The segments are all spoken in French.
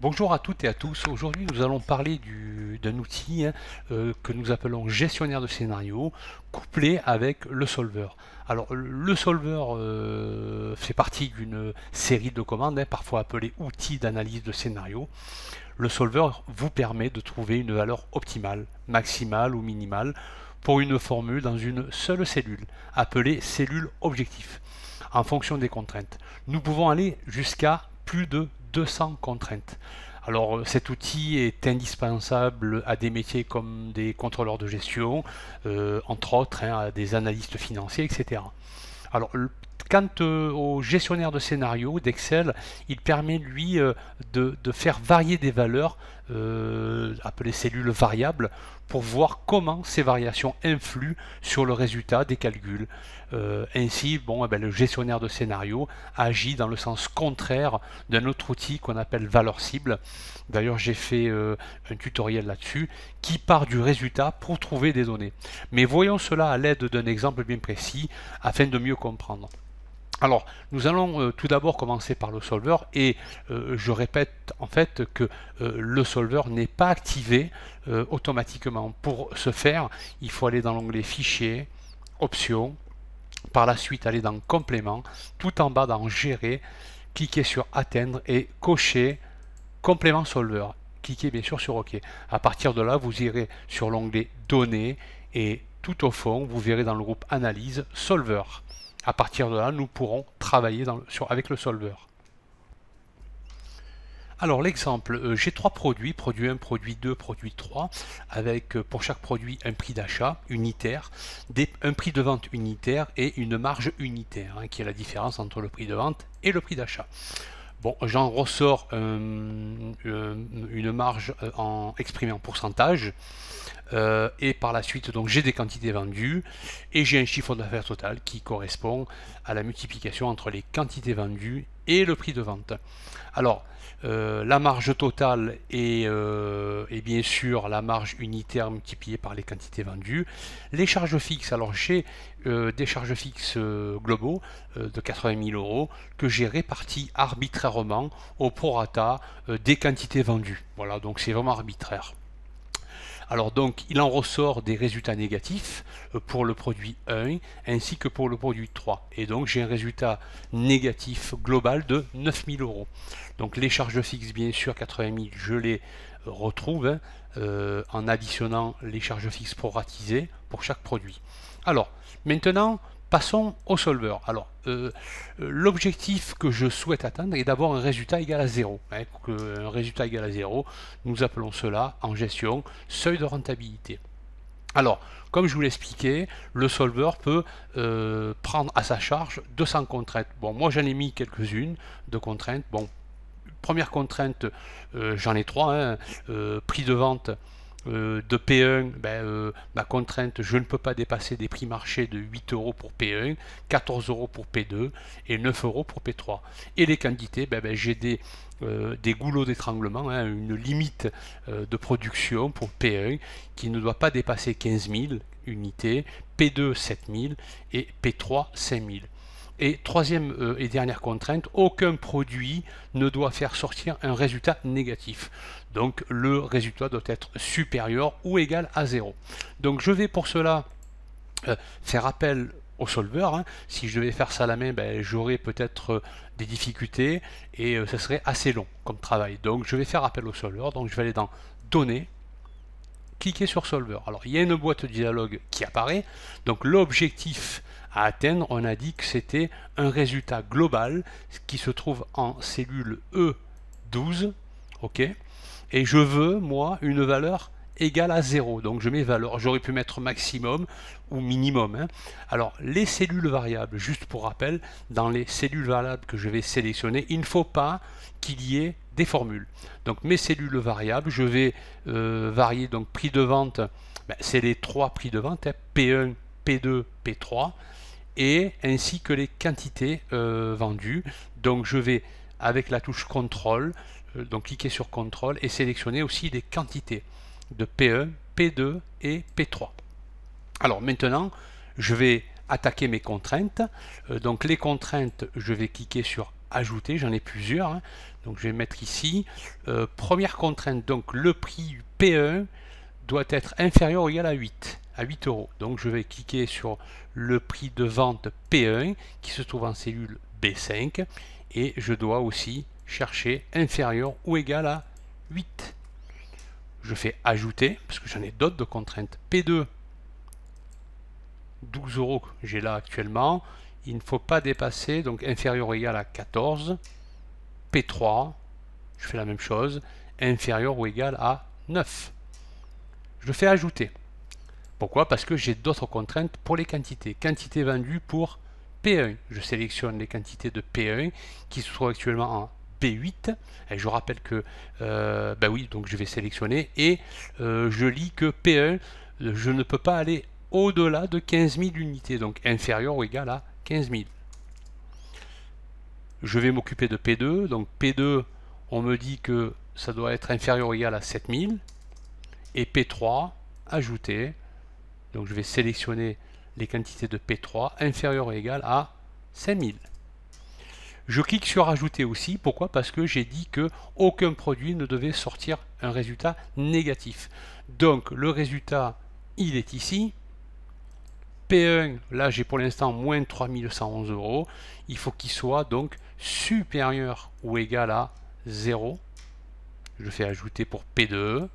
Bonjour à toutes et à tous. Aujourd'hui, nous allons parler d'un outil hein, euh, que nous appelons gestionnaire de scénario, couplé avec le solver. Alors, le solver euh, fait partie d'une série de commandes, hein, parfois appelées outils d'analyse de scénario. Le solver vous permet de trouver une valeur optimale, maximale ou minimale, pour une formule dans une seule cellule, appelée cellule objectif, en fonction des contraintes. Nous pouvons aller jusqu'à plus de 200 contraintes. Alors euh, cet outil est indispensable à des métiers comme des contrôleurs de gestion, euh, entre autres hein, à des analystes financiers, etc. Alors Quant euh, au gestionnaire de scénario d'Excel, il permet lui euh, de, faire varier des valeurs, euh, appelées cellules variables, pour voir comment ces variations influent sur le résultat des calculs. ainsi, bon, eh ben, le gestionnaire de scénario agit dans le sens contraire d'un autre outil qu'on appelle valeur cible. D'ailleurs, j'ai fait un tutoriel là-dessus qui part du résultat pour trouver des données. Mais voyons cela à l'aide d'un exemple bien précis afin de mieux comprendre. Alors, nous allons euh, tout d'abord commencer par le solver et euh, je répète en fait que euh, le solver n'est pas activé automatiquement. Pour ce faire, il faut aller dans l'onglet Fichier, Options, par la suite aller dans complément tout en bas dans Gérer, cliquer sur Atteindre et cocher Complément solver. Cliquez bien sûr sur OK. À partir de là, vous irez sur l'onglet Données et tout au fond, vous verrez dans le groupe Analyse Solver. À partir de là, nous pourrons travailler avec le solver. Alors l'exemple, euh, j'ai trois produits, produit 1, produit 2, produit 3, avec euh, pour chaque produit un prix d'achat unitaire, un prix de vente unitaire et une marge unitaire, hein, qui est la différence entre le prix de vente et le prix d'achat. Bon, j'en ressors euh, une marge en exprimée en pourcentage. Euh, et par la suite, donc j'ai des quantités vendues et j'ai un chiffre d'affaires total qui correspond à la multiplication entre les quantités vendues et le prix de vente. Alors, euh, la marge totale est, euh, bien sûr la marge unitaire multipliée par les quantités vendues. Les charges fixes, alors j'ai des charges fixes globaux de 80 000 euros que j'ai réparties arbitrairement au prorata des quantités vendues. Voilà, donc c'est vraiment arbitraire. Alors donc, il en ressort des résultats négatifs euh, pour le produit 1 ainsi que pour le produit 3. Et donc, j'ai un résultat négatif global de 9000 euros. Donc, les charges fixes, bien sûr, 80 000, je les euh, retrouve hein, euh, en additionnant les charges fixes proratisées pour chaque produit. Alors, maintenant, Passons au solver. Alors, euh, euh, l'objectif que je souhaite atteindre est d'avoir un résultat égal à zéro, hein, un résultat égal à zéro, nous appelons cela en gestion seuil de rentabilité. Alors, comme je vous l'expliquais, le solver peut euh, prendre à sa charge 200 contraintes. Bon, moi j'en ai mis quelques-unes de contraintes. Bon, première contrainte, j'en ai trois. Hein, prix de vente euh, de P1, ben, euh, ma contrainte, je ne peux pas dépasser des prix marchés de 8 euros pour P1, 14 euros pour P2 et 9 euros pour P3. Et les quantités, ben, ben, j'ai des, euh, des goulots d'étranglement, hein, une limite de production pour P1 qui ne doit pas dépasser 15 000 unités, P2 7 000 et P3 5 000. Et troisième euh, et dernière contrainte, aucun produit ne doit faire sortir un résultat négatif. Donc le résultat doit être supérieur ou égal à zéro Donc je vais pour cela euh, faire appel au solver hein. Si je devais faire ça à la main, ben, j'aurais peut-être euh, des difficultés et ce serait assez long comme travail. Donc je vais faire appel au solver, Donc je vais aller dans Données, cliquer sur Solver. Alors il y a une boîte de dialogue qui apparaît. Donc l'objectif à atteindre, on a dit que c'était un résultat global qui se trouve en cellule E12. ok et je veux, moi, une valeur égale à 0. Donc je mets valeur. J'aurais pu mettre maximum ou minimum. Hein. Alors les cellules variables, juste pour rappel, dans les cellules variables que je vais sélectionner, il ne faut pas qu'il y ait des formules. Donc mes cellules variables, je vais euh, varier donc prix de vente, ben, c'est les trois prix de vente, hein. P1, P2, P3, et ainsi que les quantités euh, vendues. Donc je vais avec la touche CTRL euh, donc cliquer sur CTRL et sélectionner aussi les quantités de P1, P2 et P3. Alors maintenant, je vais attaquer mes contraintes. Euh, donc les contraintes, je vais cliquer sur ajouter, j'en ai plusieurs. Hein. Donc je vais mettre ici, première contrainte, donc le prix du P1 doit être inférieur ou égal à 8. 8 euros. Donc je vais cliquer sur le prix de vente P1 qui se trouve en cellule B5 et je dois aussi chercher inférieur ou égal à 8. Je fais ajouter parce que j'en ai d'autres de contraintes. P2, 12 euros que j'ai là actuellement. Il ne faut pas dépasser, donc inférieur ou égal à 14. P3, je fais la même chose, inférieur ou égal à 9. Je fais ajouter. Pourquoi Parce que j'ai d'autres contraintes pour les quantités. Quantité vendue pour P1. Je sélectionne les quantités de P1 qui se trouvent actuellement en P8. Et je rappelle que, euh, ben oui, donc je vais sélectionner et euh, je lis que P1, je ne peux pas aller au-delà de 15 000 unités, donc inférieur ou égal à 15 000. Je vais m'occuper de P2, donc P2, on me dit que ça doit être inférieur ou égal à 000. et P3, ajouter, donc je vais sélectionner les quantités de P3 inférieures ou égales à 5000. Je clique sur ajouter aussi, pourquoi Parce que j'ai dit que aucun produit ne devait sortir un résultat négatif. Donc le résultat, il est ici. P1, là j'ai pour l'instant moins 3111 euros. Il faut qu'il soit donc supérieur ou égal à 0. Je fais ajouter pour P2.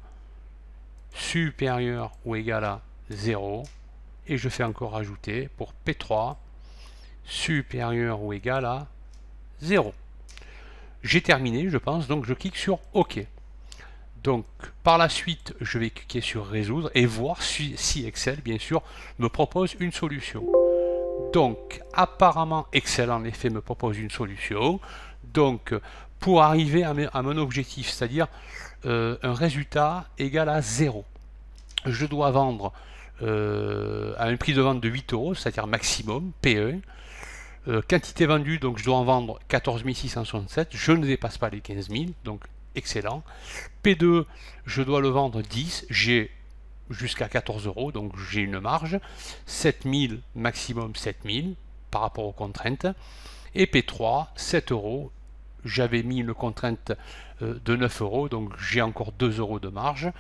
Supérieur ou égal à 0, et je fais encore ajouter pour P3 supérieur ou égal à 0. J'ai terminé, je pense, donc je clique sur OK. Donc par la suite, je vais cliquer sur résoudre et voir si, Excel, bien sûr, me propose une solution. Donc apparemment, Excel en effet me propose une solution. Donc pour arriver à, mon objectif, c'est-à-dire euh, un résultat égal à 0, je dois vendre euh, à un prix de vente de 8 euros, c'est-à-dire maximum, PE. Euh, quantité vendue, donc je dois en vendre 14 667, je ne dépasse pas les 15 000, donc excellent. P2, je dois le vendre 10, j'ai jusqu'à 14 euros, donc j'ai une marge. 7000, maximum 7000 par rapport aux contraintes. Et P3, 7 euros. J'avais mis une contrainte euh, de 9 euros, donc j'ai encore 2 euros de marge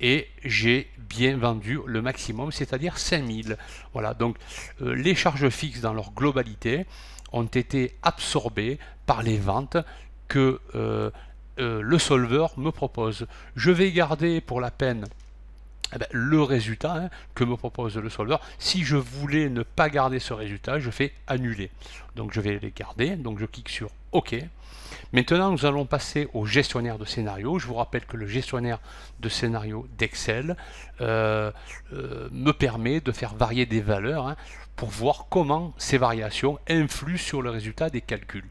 et j'ai bien vendu le maximum, c'est-à-dire 5000. Voilà, donc euh, les charges fixes dans leur globalité ont été absorbées par les ventes que euh, euh, le solver me propose. Je vais garder pour la peine eh ben, le résultat hein, que me propose le solver. Si je voulais ne pas garder ce résultat, je fais annuler. Donc je vais les garder, donc je clique sur OK. Maintenant, nous allons passer au gestionnaire de scénario. Je vous rappelle que le gestionnaire de scénario d'Excel euh, euh, me permet de faire varier des valeurs hein, pour voir comment ces variations influent sur le résultat des calculs.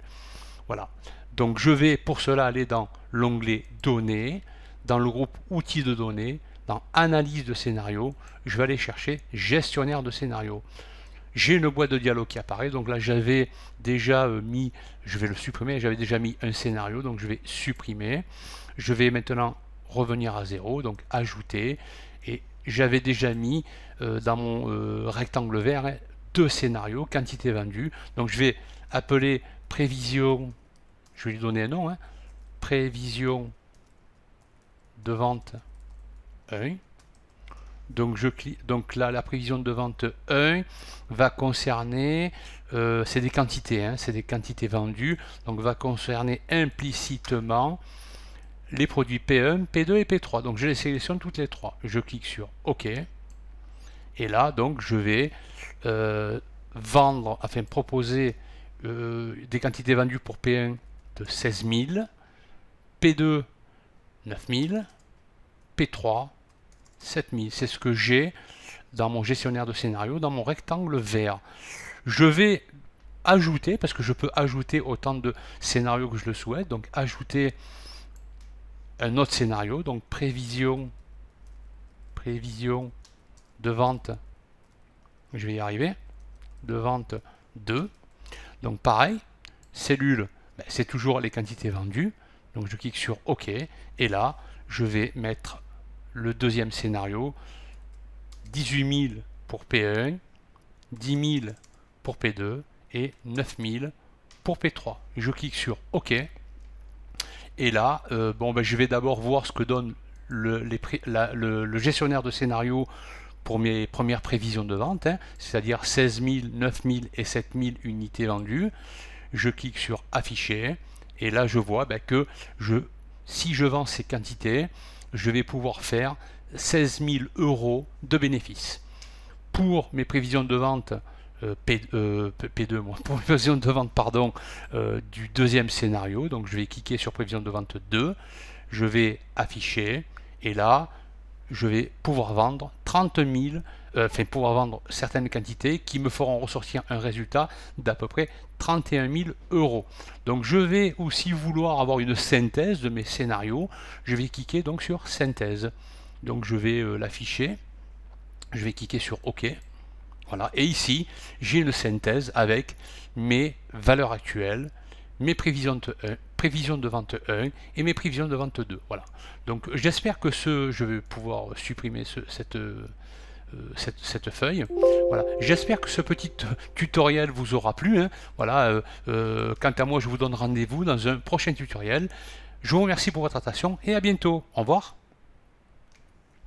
Voilà. Donc je vais pour cela aller dans l'onglet Données, dans le groupe Outils de données, dans Analyse de scénario, je vais aller chercher Gestionnaire de scénario. J'ai une boîte de dialogue qui apparaît, donc là j'avais déjà euh, mis, je vais le supprimer, j'avais déjà mis un scénario, donc je vais supprimer. Je vais maintenant revenir à zéro, donc ajouter, et j'avais déjà mis euh, dans mon euh, rectangle vert deux scénarios, quantité vendue. Donc je vais appeler prévision, je vais lui donner un nom, hein, prévision de vente donc, là, la prévision de vente 1 va concerner, euh, c'est des quantités, hein, c'est des quantités vendues, donc va concerner implicitement les produits P1, P2 et P3. Donc je les sélectionne toutes les trois. Je clique sur OK. Et là, donc, je vais euh, vendre, enfin proposer euh, des quantités vendues pour P1 de 16 000, P2 9 000, P3 7000. C'est ce que j'ai dans mon gestionnaire de scénario, dans mon rectangle vert. Je vais ajouter, parce que je peux ajouter autant de scénarios que je le souhaite, donc ajouter un autre scénario, donc prévision, prévision de vente, je vais y arriver, de vente 2. Donc pareil, cellule, ben, c'est toujours les quantités vendues, donc je clique sur OK, et là, je vais mettre le deuxième scénario, 18 000 pour P1, 10 000 pour P2 et 9 000 pour P3. Je clique sur OK. Et là, euh, ben, je vais d'abord voir ce que donne le, gestionnaire de scénario pour mes premières prévisions de vente, hein, c'est-à-dire 16 000, 9 000 et 7 000 unités vendues. Je clique sur Afficher et là je vois ben, que je, si je vends ces quantités, je vais pouvoir faire 16 000 euros de bénéfices. Pour mes prévisions de vente, euh, P, 2 euh, pour prévisions de vente pardon, euh, du deuxième scénario, donc je vais cliquer sur prévision de vente 2, je vais afficher, et là, je vais pouvoir vendre 30 000 euh, enfin, pouvoir vendre certaines quantités qui me feront ressortir un résultat d'à peu près 31 000 euros. Donc je vais aussi vouloir avoir une synthèse de mes scénarios. Je vais cliquer donc sur synthèse. Donc je vais euh, l'afficher. Je vais cliquer sur OK. Voilà. Et ici, j'ai une synthèse avec mes valeurs actuelles, mes prévisions de, prévisions de vente 1 et mes prévisions de vente 2. Voilà. Donc j'espère que ce, je vais pouvoir supprimer ce, cette euh, euh, cette, feuille. Voilà. J'espère que ce petit tutoriel vous aura plu. Hein. Voilà. Euh, euh, quant à moi, je vous donne rendez-vous dans un prochain tutoriel. Je vous remercie pour votre attention et à bientôt. Au revoir.